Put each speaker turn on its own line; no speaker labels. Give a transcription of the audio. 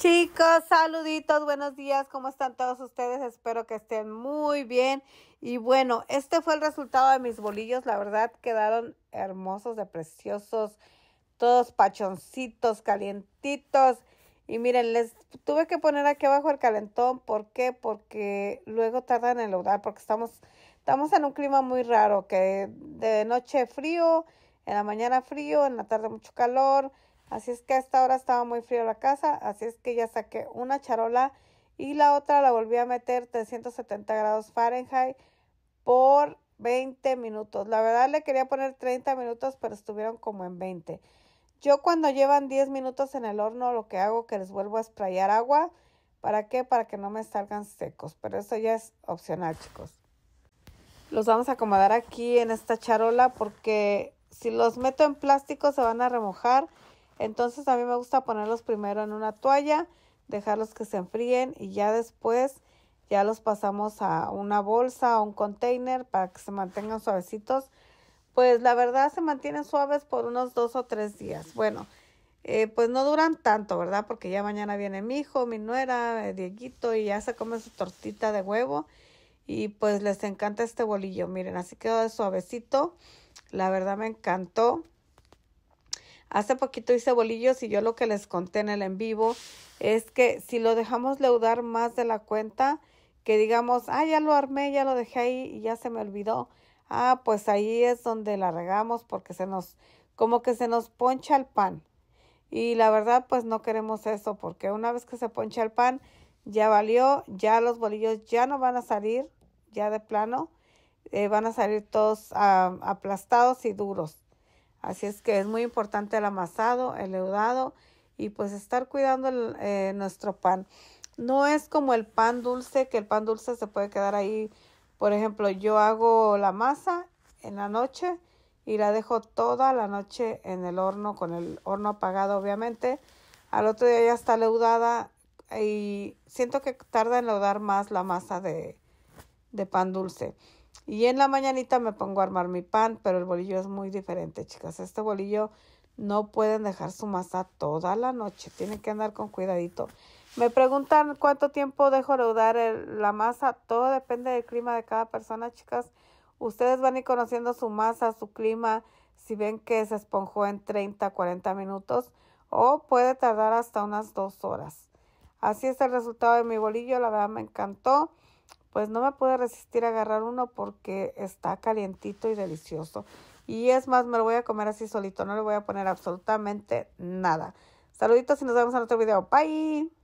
Chicos, saluditos, buenos días, ¿cómo están todos ustedes? Espero que estén muy bien. Y bueno, este fue el resultado de mis bolillos, la verdad quedaron hermosos, de preciosos, todos pachoncitos, calientitos. Y miren, les tuve que poner aquí abajo el calentón, ¿por qué? Porque luego tardan en lograr, porque estamos, estamos en un clima muy raro, que de noche frío, en la mañana frío, en la tarde mucho calor, Así es que a esta hora estaba muy frío la casa, así es que ya saqué una charola y la otra la volví a meter 370 grados Fahrenheit por 20 minutos. La verdad le quería poner 30 minutos, pero estuvieron como en 20. Yo cuando llevan 10 minutos en el horno, lo que hago que les vuelvo a sprayar agua. ¿Para qué? Para que no me salgan secos, pero eso ya es opcional, chicos. Los vamos a acomodar aquí en esta charola porque si los meto en plástico se van a remojar entonces a mí me gusta ponerlos primero en una toalla, dejarlos que se enfríen y ya después ya los pasamos a una bolsa o un container para que se mantengan suavecitos. Pues la verdad se mantienen suaves por unos dos o tres días. Bueno, eh, pues no duran tanto, ¿verdad? Porque ya mañana viene mi hijo, mi nuera, eh, Dieguito y ya se come su tortita de huevo y pues les encanta este bolillo. Miren, así quedó de suavecito. La verdad me encantó. Hace poquito hice bolillos y yo lo que les conté en el en vivo es que si lo dejamos leudar más de la cuenta, que digamos, ah, ya lo armé, ya lo dejé ahí y ya se me olvidó. Ah, pues ahí es donde la regamos porque se nos, como que se nos poncha el pan. Y la verdad, pues no queremos eso porque una vez que se poncha el pan, ya valió, ya los bolillos ya no van a salir, ya de plano, eh, van a salir todos ah, aplastados y duros. Así es que es muy importante el amasado, el leudado y pues estar cuidando eh, nuestro pan. No es como el pan dulce, que el pan dulce se puede quedar ahí. Por ejemplo, yo hago la masa en la noche y la dejo toda la noche en el horno, con el horno apagado obviamente. Al otro día ya está leudada y siento que tarda en leudar más la masa de pan dulce. Y en la mañanita me pongo a armar mi pan, pero el bolillo es muy diferente, chicas. Este bolillo no pueden dejar su masa toda la noche, tienen que andar con cuidadito. Me preguntan cuánto tiempo dejo leudar la masa, todo depende del clima de cada persona, chicas. Ustedes van a ir conociendo su masa, su clima, si ven que se esponjó en 30, 40 minutos o puede tardar hasta unas dos horas. Así es el resultado de mi bolillo, la verdad me encantó pues no me puedo resistir a agarrar uno porque está calientito y delicioso. Y es más, me lo voy a comer así solito, no le voy a poner absolutamente nada. Saluditos y nos vemos en otro video. Bye.